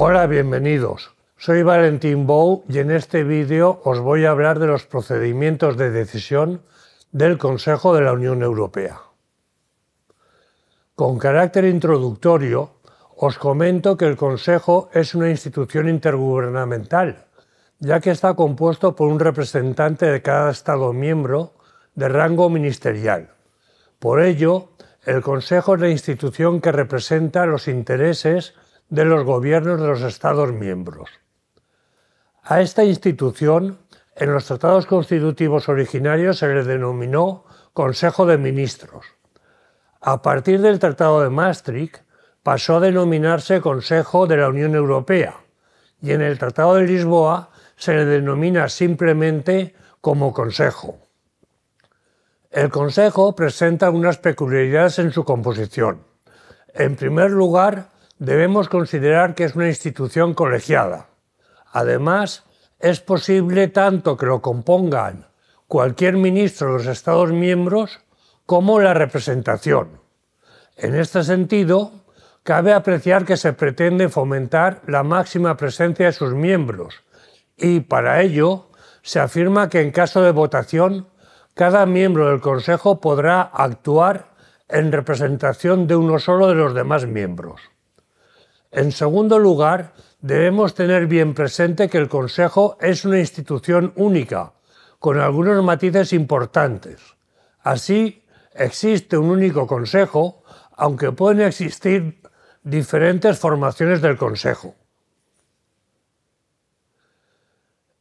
Hola, bienvenidos. Soy Valentín Bou y en este vídeo os voy a hablar de los procedimientos de decisión del Consejo de la Unión Europea. Con carácter introductorio, os comento que el Consejo es una institución intergubernamental, ya que está compuesto por un representante de cada Estado miembro de rango ministerial. Por ello, el Consejo es la institución que representa los intereses de los gobiernos de los Estados miembros. A esta institución, en los tratados constitutivos originarios se le denominó Consejo de Ministros. A partir del Tratado de Maastricht pasó a denominarse Consejo de la Unión Europea y en el Tratado de Lisboa se le denomina simplemente como Consejo. El Consejo presenta unas peculiaridades en su composición. En primer lugar, debemos considerar que es una institución colegiada. Además, es posible tanto que lo compongan cualquier ministro de los Estados miembros como la representación. En este sentido, cabe apreciar que se pretende fomentar la máxima presencia de sus miembros y, para ello, se afirma que en caso de votación, cada miembro del Consejo podrá actuar en representación de uno solo de los demás miembros. En segundo lugar, debemos tener bien presente que el Consejo es una institución única, con algunos matices importantes. Así, existe un único Consejo, aunque pueden existir diferentes formaciones del Consejo.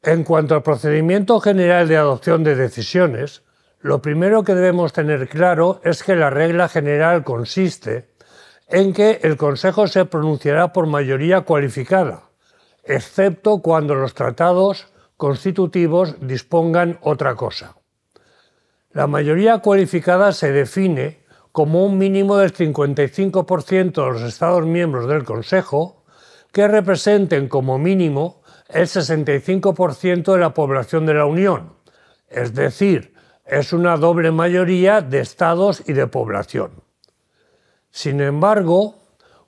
En cuanto al procedimiento general de adopción de decisiones, lo primero que debemos tener claro es que la regla general consiste en que el Consejo se pronunciará por mayoría cualificada, excepto cuando los tratados constitutivos dispongan otra cosa. La mayoría cualificada se define como un mínimo del 55% de los Estados miembros del Consejo que representen como mínimo el 65% de la población de la Unión, es decir, es una doble mayoría de Estados y de población. Sin embargo,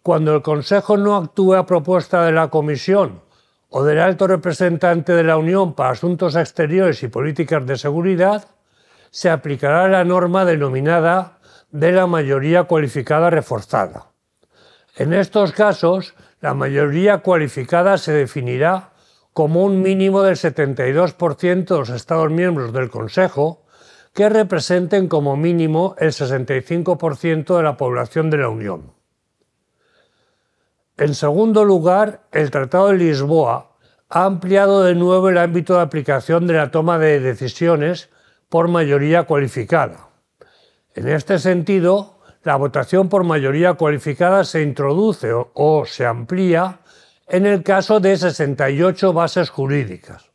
cuando el Consejo no actúe a propuesta de la Comisión o del alto representante de la Unión para Asuntos Exteriores y Políticas de Seguridad, se aplicará la norma denominada de la mayoría cualificada reforzada. En estos casos, la mayoría cualificada se definirá como un mínimo del 72% de los Estados miembros del Consejo que representen como mínimo el 65% de la población de la Unión. En segundo lugar, el Tratado de Lisboa ha ampliado de nuevo el ámbito de aplicación de la toma de decisiones por mayoría cualificada. En este sentido, la votación por mayoría cualificada se introduce o, se amplía en el caso de 68 bases jurídicas.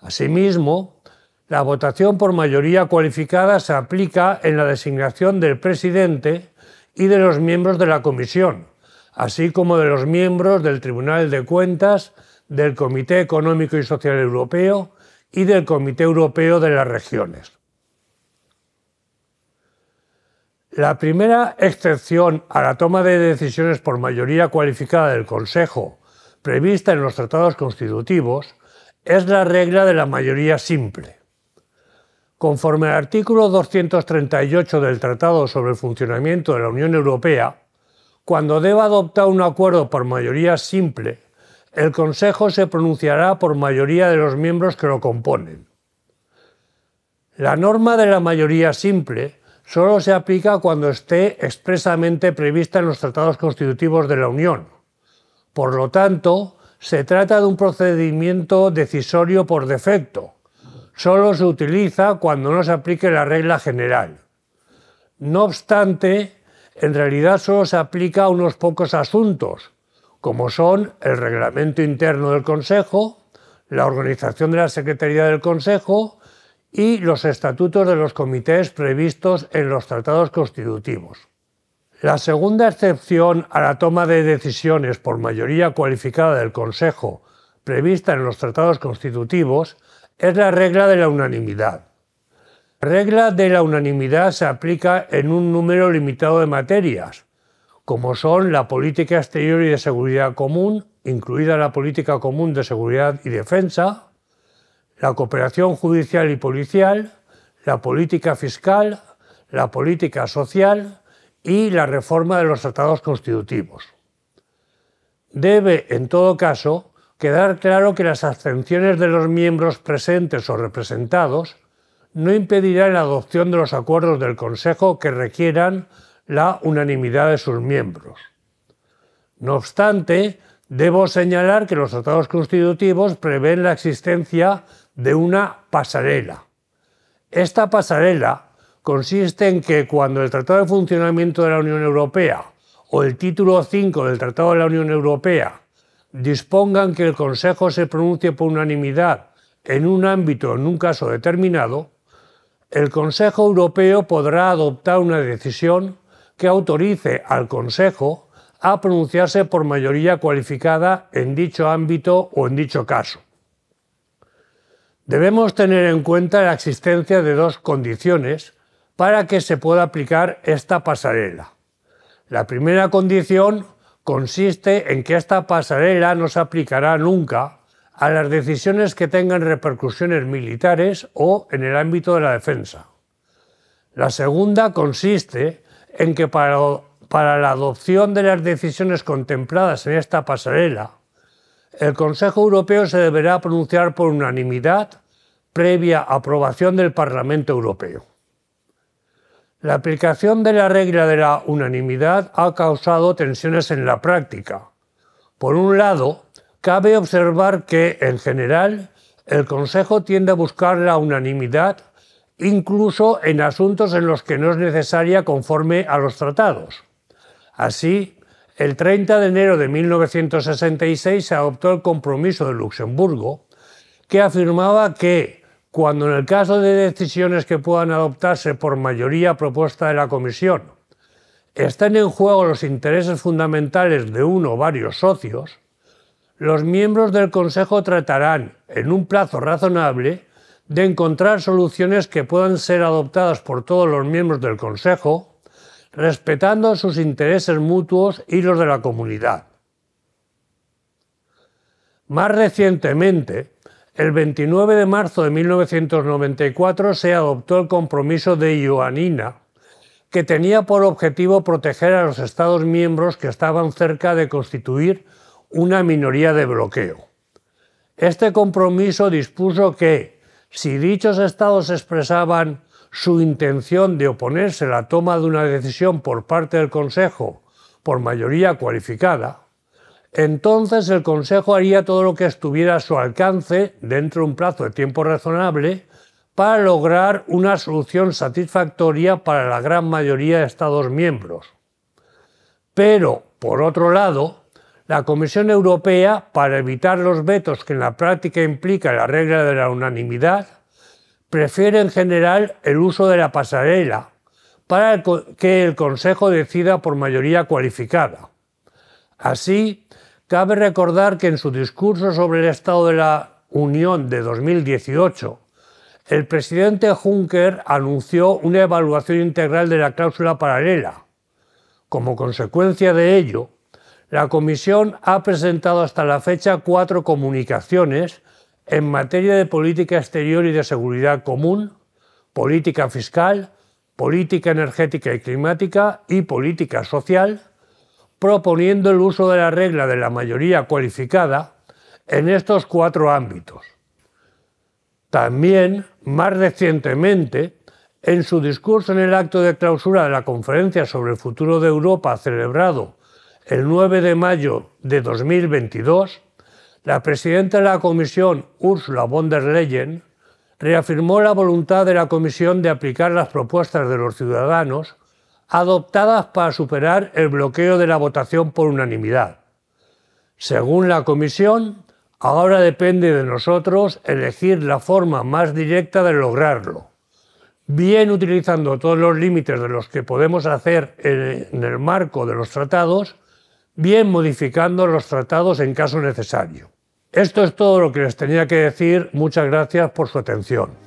Asimismo, la votación por mayoría cualificada se aplica en la designación del presidente y de los miembros de la comisión, así como de los miembros del Tribunal de Cuentas, del Comité Económico y Social Europeo y del Comité Europeo de las Regiones. La primera excepción a la toma de decisiones por mayoría cualificada del Consejo, prevista en los tratados constitutivos, es la regla de la mayoría simple. Conforme al artículo 238 del Tratado sobre el Funcionamiento de la Unión Europea, cuando deba adoptar un acuerdo por mayoría simple, el Consejo se pronunciará por mayoría de los miembros que lo componen. La norma de la mayoría simple solo se aplica cuando esté expresamente prevista en los tratados constitutivos de la Unión. Por lo tanto, se trata de un procedimiento decisorio por defecto, solo se utiliza cuando no se aplique la regla general. No obstante, en realidad solo se aplica a unos pocos asuntos, como son el reglamento interno del Consejo, la organización de la Secretaría del Consejo y los estatutos de los comités previstos en los tratados constitutivos. La segunda excepción a la toma de decisiones por mayoría cualificada del Consejo prevista en los tratados constitutivos es la regla de la unanimidad. La regla de la unanimidad se aplica en un número limitado de materias, como son la política exterior y de seguridad común, incluida la política común de seguridad y defensa, la cooperación judicial y policial, la política fiscal, la política social y la reforma de los tratados constitutivos. Debe, en todo caso, quedar claro que las abstenciones de los miembros presentes o representados no impedirán la adopción de los acuerdos del Consejo que requieran la unanimidad de sus miembros. No obstante, debo señalar que los tratados constitutivos prevén la existencia de una pasarela. Esta pasarela consiste en que cuando el Tratado de Funcionamiento de la Unión Europea o el título 5 del Tratado de la Unión Europea dispongan que el Consejo se pronuncie por unanimidad en un ámbito o en un caso determinado, el Consejo Europeo podrá adoptar una decisión que autorice al Consejo a pronunciarse por mayoría cualificada en dicho ámbito o en dicho caso. Debemos tener en cuenta la existencia de dos condiciones para que se pueda aplicar esta pasarela. La primera condición consiste en que esta pasarela no se aplicará nunca a las decisiones que tengan repercusiones militares o en el ámbito de la defensa. La segunda consiste en que para, la adopción de las decisiones contempladas en esta pasarela, el Consejo Europeo se deberá pronunciar por unanimidad previa aprobación del Parlamento Europeo. La aplicación de la regla de la unanimidad ha causado tensiones en la práctica. Por un lado, cabe observar que, en general, el Consejo tiende a buscar la unanimidad incluso en asuntos en los que no es necesaria conforme a los tratados. Así, el 30 de enero de 1966 se adoptó el Compromiso de Luxemburgo, que afirmaba que cuando en el caso de decisiones que puedan adoptarse por mayoría propuesta de la Comisión estén en juego los intereses fundamentales de uno o varios socios, los miembros del Consejo tratarán, en un plazo razonable, de encontrar soluciones que puedan ser adoptadas por todos los miembros del Consejo, respetando sus intereses mutuos y los de la comunidad. Más recientemente, el 29 de marzo de 1994 se adoptó el compromiso de Ioannina, que tenía por objetivo proteger a los Estados miembros que estaban cerca de constituir una minoría de bloqueo. Este compromiso dispuso que, si dichos Estados expresaban su intención de oponerse a la toma de una decisión por parte del Consejo por mayoría cualificada, entonces el Consejo haría todo lo que estuviera a su alcance dentro de un plazo de tiempo razonable para lograr una solución satisfactoria para la gran mayoría de Estados miembros. Pero, por otro lado, la Comisión Europea, para evitar los vetos que en la práctica implica la regla de la unanimidad, prefiere en general el uso de la pasarela para que el Consejo decida por mayoría cualificada. Así, Cabe recordar que en su discurso sobre el estado de la Unión de 2018, el presidente Juncker anunció una evaluación integral de la cláusula paralela. Como consecuencia de ello, la Comisión ha presentado hasta la fecha cuatro comunicaciones en materia de política exterior y de seguridad común, política fiscal, política energética y climática y política social, proponiendo el uso de la regla de la mayoría cualificada en estos cuatro ámbitos. También, más recientemente, en su discurso en el acto de clausura de la Conferencia sobre el Futuro de Europa celebrado el 9 de mayo de 2022, la presidenta de la Comisión, Ursula von der Leyen, reafirmó la voluntad de la Comisión de aplicar las propuestas de los ciudadanos adoptadas para superar el bloqueo de la votación por unanimidad. Según la Comisión, ahora depende de nosotros elegir la forma más directa de lograrlo, bien utilizando todos los límites de los que podemos hacer en el marco de los tratados, bien modificando los tratados en caso necesario. Esto es todo lo que les tenía que decir. Muchas gracias por su atención.